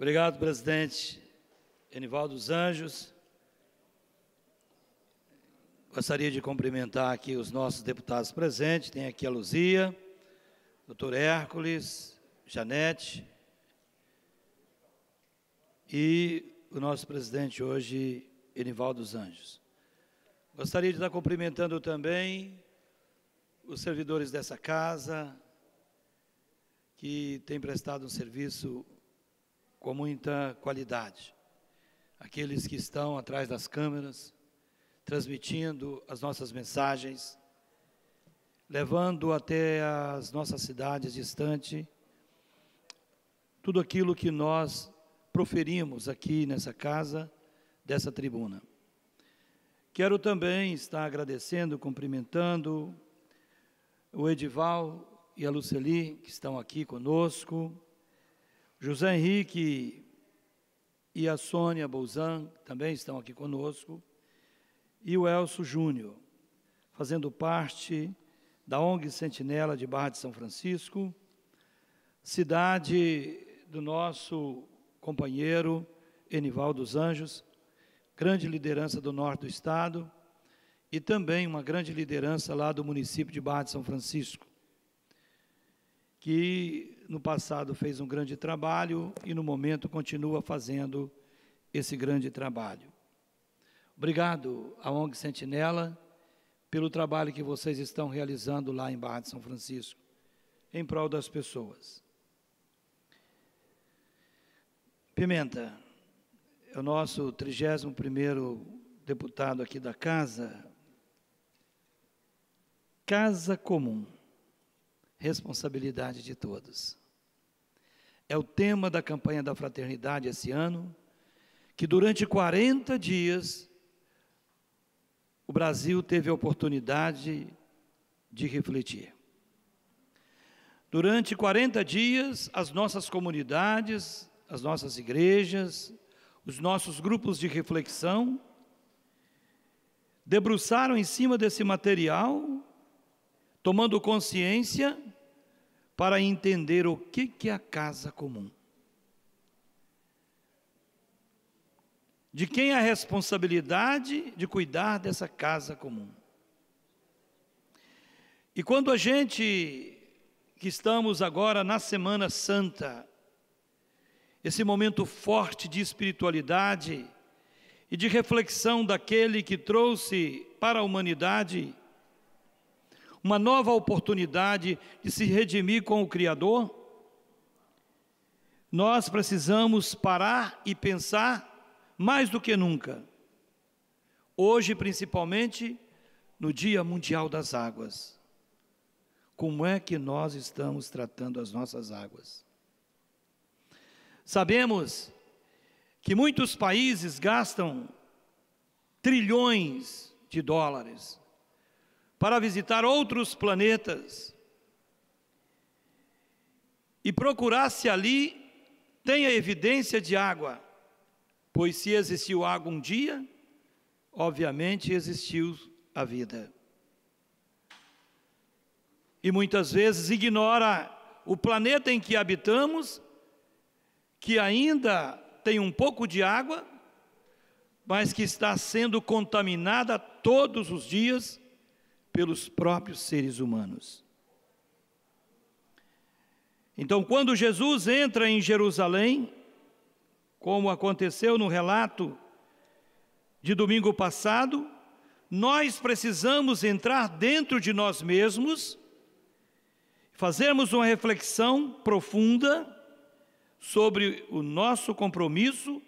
Obrigado, presidente Enival dos Anjos. Gostaria de cumprimentar aqui os nossos deputados presentes. Tem aqui a Luzia, doutor Hércules, Janete e o nosso presidente hoje, Enival dos Anjos. Gostaria de estar cumprimentando também os servidores dessa casa, que têm prestado um serviço com muita qualidade. Aqueles que estão atrás das câmeras, transmitindo as nossas mensagens, levando até as nossas cidades distantes tudo aquilo que nós proferimos aqui nessa casa, dessa tribuna. Quero também estar agradecendo, cumprimentando o Edival e a Luceli, que estão aqui conosco, José Henrique e a Sônia Bolzan também estão aqui conosco. E o Elso Júnior, fazendo parte da ONG Sentinela de Barra de São Francisco, cidade do nosso companheiro Enival dos Anjos, grande liderança do norte do estado e também uma grande liderança lá do município de Barra de São Francisco, que no passado fez um grande trabalho e no momento continua fazendo esse grande trabalho. Obrigado à ONG Sentinela pelo trabalho que vocês estão realizando lá em Barra de São Francisco, em prol das pessoas. Pimenta, é o nosso 31º deputado aqui da Casa, Casa Comum, responsabilidade de todos. É o tema da campanha da fraternidade esse ano, que durante 40 dias o Brasil teve a oportunidade de refletir. Durante 40 dias, as nossas comunidades, as nossas igrejas, os nossos grupos de reflexão debruçaram em cima desse material, tomando consciência para entender o que, que é a casa comum. De quem é a responsabilidade de cuidar dessa casa comum? E quando a gente, que estamos agora na Semana Santa, esse momento forte de espiritualidade e de reflexão daquele que trouxe para a humanidade uma nova oportunidade de se redimir com o Criador? Nós precisamos parar e pensar mais do que nunca. Hoje, principalmente, no Dia Mundial das Águas. Como é que nós estamos tratando as nossas águas? Sabemos que muitos países gastam trilhões de dólares para visitar outros planetas e procurar se ali tenha evidência de água, pois se existiu água um dia, obviamente existiu a vida. E muitas vezes ignora o planeta em que habitamos, que ainda tem um pouco de água, mas que está sendo contaminada todos os dias pelos próprios seres humanos. Então, quando Jesus entra em Jerusalém, como aconteceu no relato de domingo passado, nós precisamos entrar dentro de nós mesmos, fazermos uma reflexão profunda sobre o nosso compromisso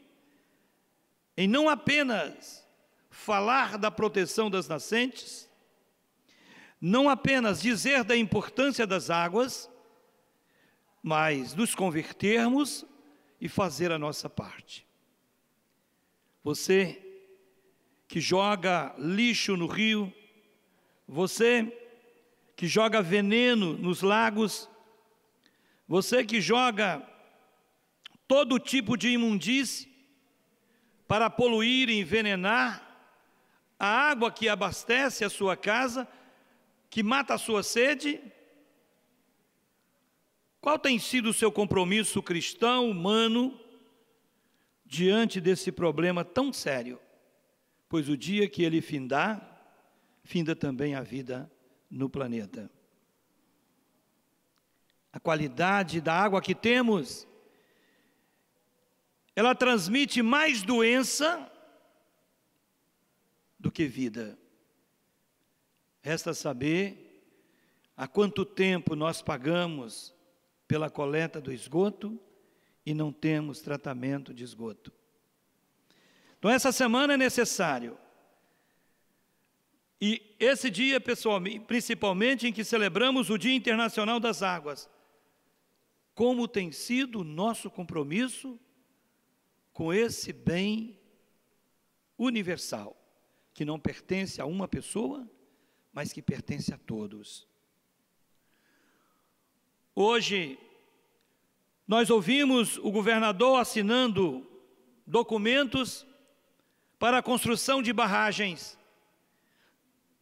em não apenas falar da proteção das nascentes, não apenas dizer da importância das águas, mas nos convertermos e fazer a nossa parte. Você que joga lixo no rio, você que joga veneno nos lagos, você que joga todo tipo de imundície para poluir e envenenar a água que abastece a sua casa, que mata a sua sede? Qual tem sido o seu compromisso cristão, humano, diante desse problema tão sério? Pois o dia que ele findar, finda também a vida no planeta. A qualidade da água que temos, ela transmite mais doença do que vida. Resta saber há quanto tempo nós pagamos pela coleta do esgoto e não temos tratamento de esgoto. Então, essa semana é necessário. E esse dia, principalmente em que celebramos o Dia Internacional das Águas, como tem sido o nosso compromisso com esse bem universal, que não pertence a uma pessoa, mas que pertence a todos. Hoje, nós ouvimos o governador assinando documentos para a construção de barragens.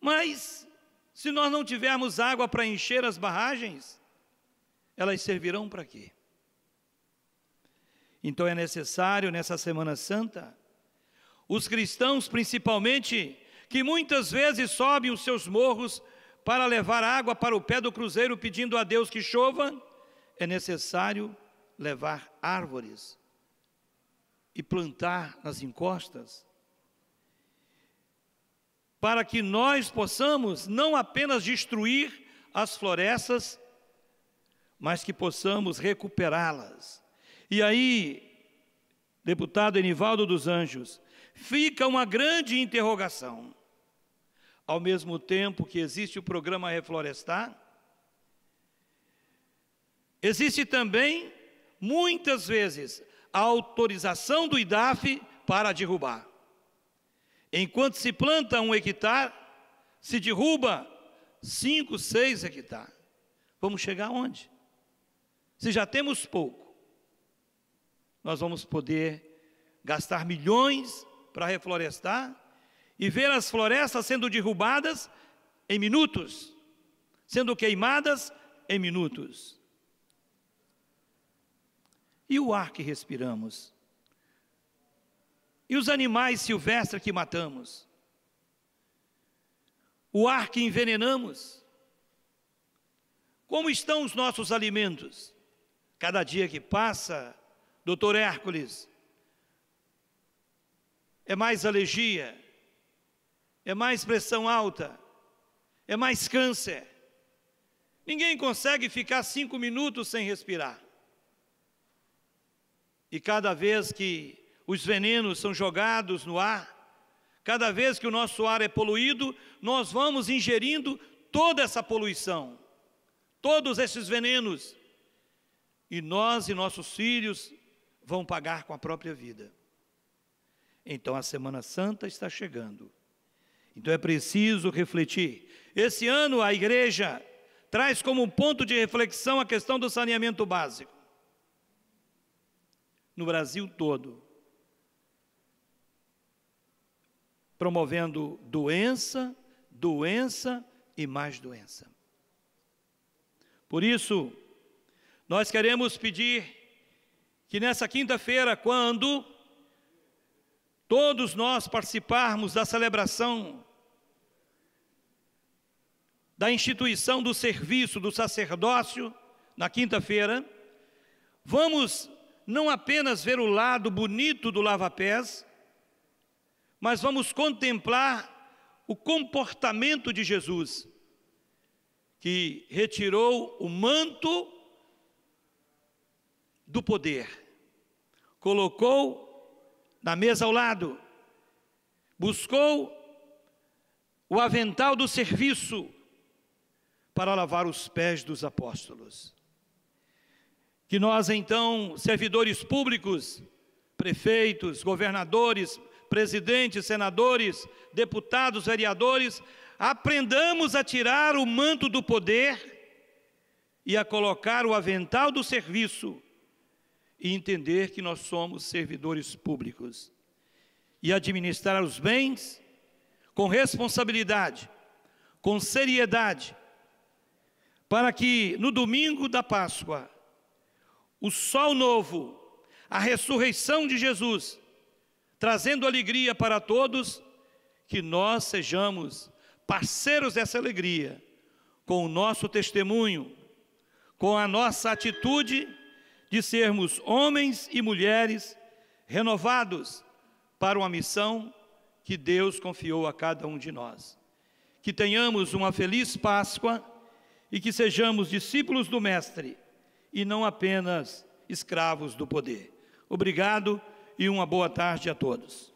Mas, se nós não tivermos água para encher as barragens, elas servirão para quê? Então é necessário, nessa Semana Santa, os cristãos, principalmente que muitas vezes sobem os seus morros para levar água para o pé do cruzeiro pedindo a Deus que chova, é necessário levar árvores e plantar nas encostas, para que nós possamos não apenas destruir as florestas, mas que possamos recuperá-las. E aí, deputado Enivaldo dos Anjos, fica uma grande interrogação ao mesmo tempo que existe o programa Reflorestar, existe também, muitas vezes, a autorização do IDAF para derrubar. Enquanto se planta um hectare, se derruba cinco, seis hectares. Vamos chegar aonde? Se já temos pouco, nós vamos poder gastar milhões para reflorestar e ver as florestas sendo derrubadas em minutos, sendo queimadas em minutos. E o ar que respiramos? E os animais silvestres que matamos? O ar que envenenamos? Como estão os nossos alimentos? Cada dia que passa, doutor Hércules, é mais alergia, é mais pressão alta, é mais câncer. Ninguém consegue ficar cinco minutos sem respirar. E cada vez que os venenos são jogados no ar, cada vez que o nosso ar é poluído, nós vamos ingerindo toda essa poluição, todos esses venenos. E nós e nossos filhos vão pagar com a própria vida. Então a Semana Santa está chegando. Então é preciso refletir. Esse ano a igreja traz como ponto de reflexão a questão do saneamento básico. No Brasil todo. Promovendo doença, doença e mais doença. Por isso, nós queremos pedir que nessa quinta-feira, quando todos nós participarmos da celebração da instituição do serviço do sacerdócio na quinta-feira, vamos não apenas ver o lado bonito do lava-pés, mas vamos contemplar o comportamento de Jesus, que retirou o manto do poder, colocou da mesa ao lado, buscou o avental do serviço para lavar os pés dos apóstolos. Que nós, então, servidores públicos, prefeitos, governadores, presidentes, senadores, deputados, vereadores, aprendamos a tirar o manto do poder e a colocar o avental do serviço e entender que nós somos servidores públicos e administrar os bens com responsabilidade, com seriedade, para que no domingo da Páscoa, o sol novo, a ressurreição de Jesus, trazendo alegria para todos, que nós sejamos parceiros dessa alegria, com o nosso testemunho, com a nossa atitude de sermos homens e mulheres renovados para uma missão que Deus confiou a cada um de nós. Que tenhamos uma feliz Páscoa e que sejamos discípulos do Mestre e não apenas escravos do poder. Obrigado e uma boa tarde a todos.